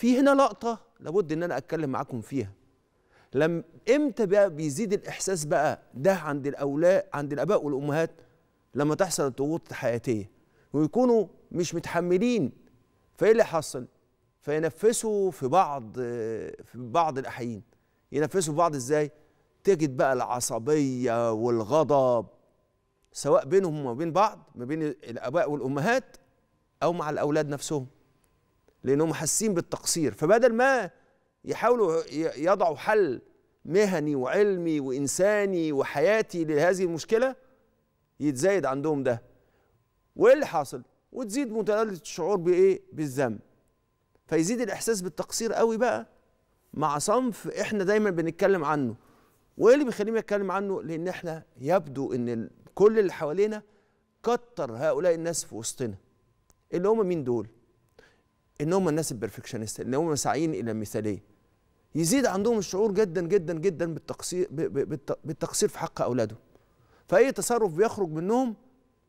في هنا لقطة لابد إن أنا أتكلم معاكم فيها لم امتى بقى بيزيد الاحساس بقى ده عند الاولاد عند الاباء والامهات لما تحصل الضغوط الحياتيه ويكونوا مش متحملين فايه اللي حصل فينفسوا في بعض في بعض الأحيان ينفسوا في بعض ازاي تجد بقى العصبيه والغضب سواء بينهم وما بين بعض ما بين الاباء والامهات او مع الاولاد نفسهم لانهم حاسين بالتقصير فبدل ما يحاولوا يضعوا حل مهني وعلمي وانساني وحياتي لهذه المشكله يتزايد عندهم ده وايه اللي حاصل وتزيد متلذذ الشعور بايه بالذنب فيزيد الاحساس بالتقصير قوي بقى مع صنف احنا دايما بنتكلم عنه وايه اللي بيخليني اتكلم عنه لان احنا يبدو ان كل اللي حوالينا كتر هؤلاء الناس في وسطنا اللي هم مين دول ان هم الناس البرفكشنست اللي هم ساعيين الى المثاليه يزيد عندهم الشعور جدا جدا جدا بالتقصير بالتقصير في حق اولادهم فاي تصرف بيخرج منهم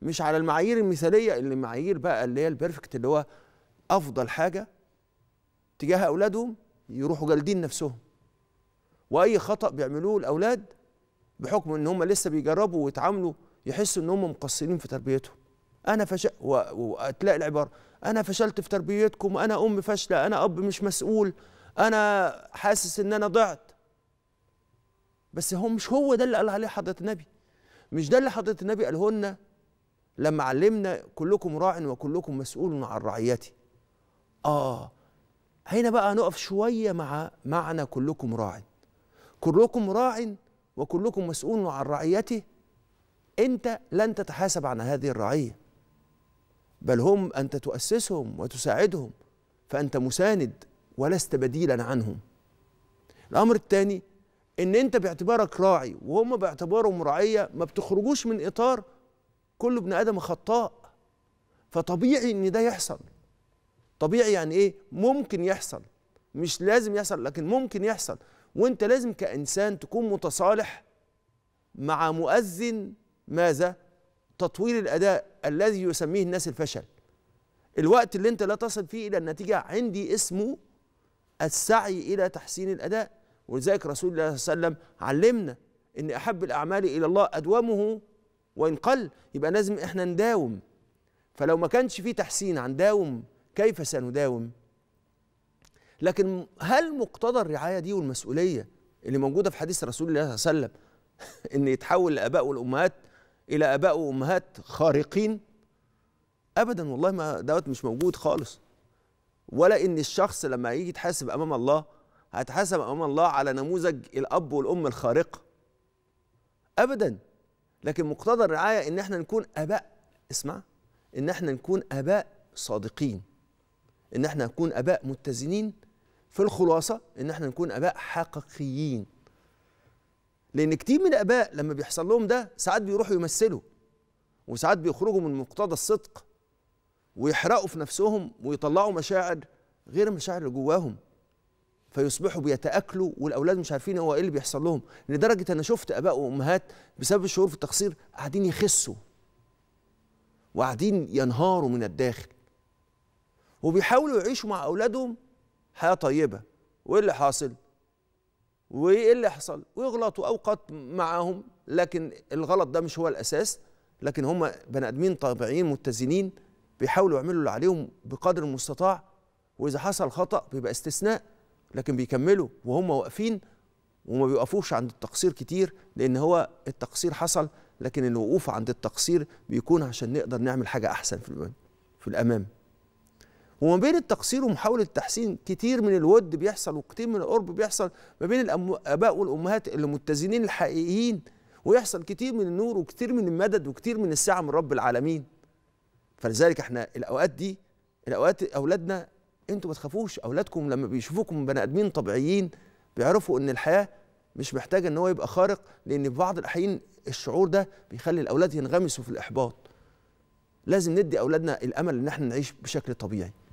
مش على المعايير المثاليه اللي معايير بقى اللي هي البرفكت اللي هو افضل حاجه تجاه اولادهم يروحوا جالدين نفسهم واي خطا بيعملوه الاولاد بحكم ان هم لسه بيجربوا ويتعاملوا يحسوا ان هم مقصرين في تربيتهم انا فشل وتلاقي العباره انا فشلت في تربيتكم انا ام فاشله انا اب مش مسؤول انا حاسس ان انا ضعت بس هو مش هو ده اللي قال عليه حضره النبي مش ده اللي حضره النبي قاله لنا لما علمنا كلكم راع وكلكم مسؤول عن رعيته اه هنا بقى نقف شويه مع معنى كلكم راع كلكم راع وكلكم مسؤول عن رعيته انت لن تتحاسب عن هذه الرعيه بل هم أنت تؤسسهم وتساعدهم فأنت مساند ولست بديلا عنهم الأمر الثاني إن أنت باعتبارك راعي وهم باعتبارهم رعية ما بتخرجوش من إطار كل ابن آدم خطاء فطبيعي إن ده يحصل طبيعي يعني إيه ممكن يحصل مش لازم يحصل لكن ممكن يحصل وانت لازم كإنسان تكون متصالح مع مؤذن ماذا تطوير الاداء الذي يسميه الناس الفشل الوقت اللي انت لا تصل فيه الى النتيجه عندي اسمه السعي الى تحسين الاداء ولذلك رسول الله صلى الله عليه وسلم علمنا ان احب الاعمال الى الله ادومه وان قل يبقى لازم احنا نداوم فلو ما كانش في تحسين هنداوم كيف سنداوم لكن هل مقتضى الرعايه دي والمسؤوليه اللي موجوده في حديث رسول الله صلى الله عليه وسلم ان يتحول الاباء والامهات الى اباء وامهات خارقين ابدا والله ما دوت مش موجود خالص ولا ان الشخص لما يجي يتحاسب امام الله هيتحاسب امام الله على نموذج الاب والام الخارقه ابدا لكن مقتضى الرعايه ان احنا نكون اباء اسمع ان احنا نكون اباء صادقين ان احنا نكون اباء متزنين في الخلاصه ان احنا نكون اباء حقيقيين لان كتير من الاباء لما بيحصل لهم ده ساعات بيروحوا يمثلوا وساعات بيخرجوا من مقتضى الصدق ويحرقوا في نفسهم ويطلعوا مشاعر غير المشاعر اللي جواهم فيصبحوا بيتاكلوا والاولاد مش عارفين هو ايه اللي بيحصل لهم لدرجه انا شفت اباء وامهات بسبب الشعور في التقصير قاعدين يخسوا وقاعدين ينهاروا من الداخل وبيحاولوا يعيشوا مع اولادهم حياه طيبه وايه اللي حاصل وايه اللي حصل ويغلطوا اوقات معاهم لكن الغلط ده مش هو الاساس لكن هم بني ادمين طبيعيين متزنين بيحاولوا يعملوا اللي عليهم بقدر المستطاع واذا حصل خطا بيبقى استثناء لكن بيكملوا وهم واقفين وما بيوقفوش عند التقصير كتير لان هو التقصير حصل لكن الوقوف عند التقصير بيكون عشان نقدر نعمل حاجه احسن في الامام وما بين التقصير ومحاوله التحسين كتير من الود بيحصل وكتير من القرب بيحصل ما بين الاباء والامهات اللي متزنين الحقيقيين ويحصل كتير من النور وكتير من المدد وكتير من السعه من رب العالمين فلذلك احنا الاوقات دي الاوقات اولادنا انتوا ما تخافوش اولادكم لما بيشوفوكم بني ادمين طبيعيين بيعرفوا ان الحياه مش محتاجه ان هو يبقى خارق لان في بعض الاحيان الشعور ده بيخلي الاولاد ينغمسوا في الاحباط لازم ندي اولادنا الامل ان احنا نعيش بشكل طبيعي